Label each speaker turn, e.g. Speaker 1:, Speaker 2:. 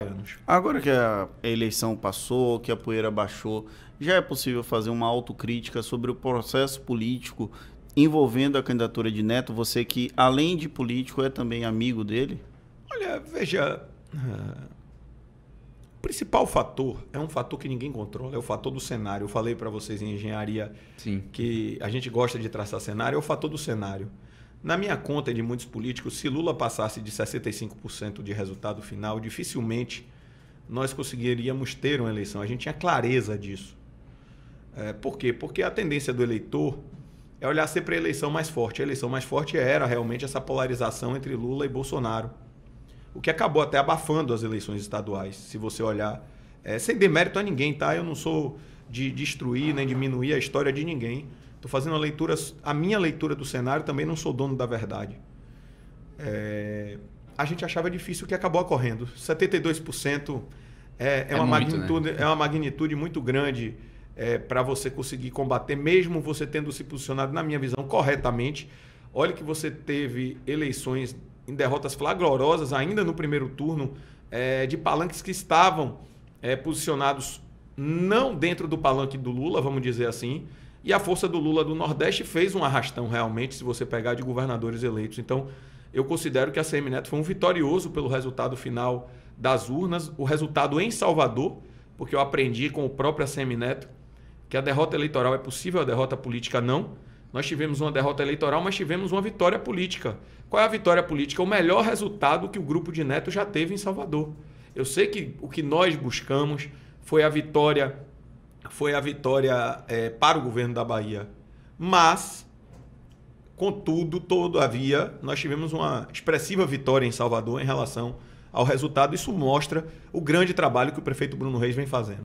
Speaker 1: anos. Agora que a eleição passou, que a poeira baixou, já é possível fazer uma autocrítica sobre o processo político envolvendo a candidatura de Neto, você que, além de político, é também amigo dele? Olha, veja. Ah, o principal fator
Speaker 2: é um fator que ninguém controla, é o fator do cenário. Eu falei para vocês em engenharia Sim. que a gente gosta de traçar cenário, é o fator do cenário. Na minha conta de muitos políticos, se Lula passasse de 65% de resultado final, dificilmente nós conseguiríamos ter uma eleição. A gente tinha clareza disso. É, por quê? Porque a tendência do eleitor é olhar sempre a eleição mais forte. A eleição mais forte era realmente essa polarização entre Lula e Bolsonaro, o que acabou até abafando as eleições estaduais, se você olhar. É, sem demérito a ninguém, tá? Eu não sou de destruir nem diminuir a história de ninguém. Estou fazendo a leitura, a minha leitura do cenário também não sou dono da verdade. É, a gente achava difícil o que acabou ocorrendo. 72% é, é, é uma muito, né? magnitude, né? é uma magnitude muito grande é, para você conseguir combater, mesmo você tendo se posicionado, na minha visão, corretamente. Olha que você teve eleições em derrotas flagrosas ainda no primeiro turno, é, de palanques que estavam é, posicionados não dentro do palanque do Lula, vamos dizer assim, e a força do Lula do Nordeste fez um arrastão realmente, se você pegar de governadores eleitos. Então, eu considero que a CM Neto foi um vitorioso pelo resultado final das urnas, o resultado em Salvador, porque eu aprendi com o próprio ACM Neto que a derrota eleitoral é possível, a derrota política não. Nós tivemos uma derrota eleitoral, mas tivemos uma vitória política. Qual é a vitória política? O melhor resultado que o grupo de Neto já teve em Salvador. Eu sei que o que nós buscamos foi a vitória foi a vitória é, para o governo da Bahia. Mas, contudo, todavia, nós tivemos uma expressiva vitória em
Speaker 1: Salvador em relação ao resultado. Isso mostra o grande trabalho que o prefeito Bruno Reis vem fazendo.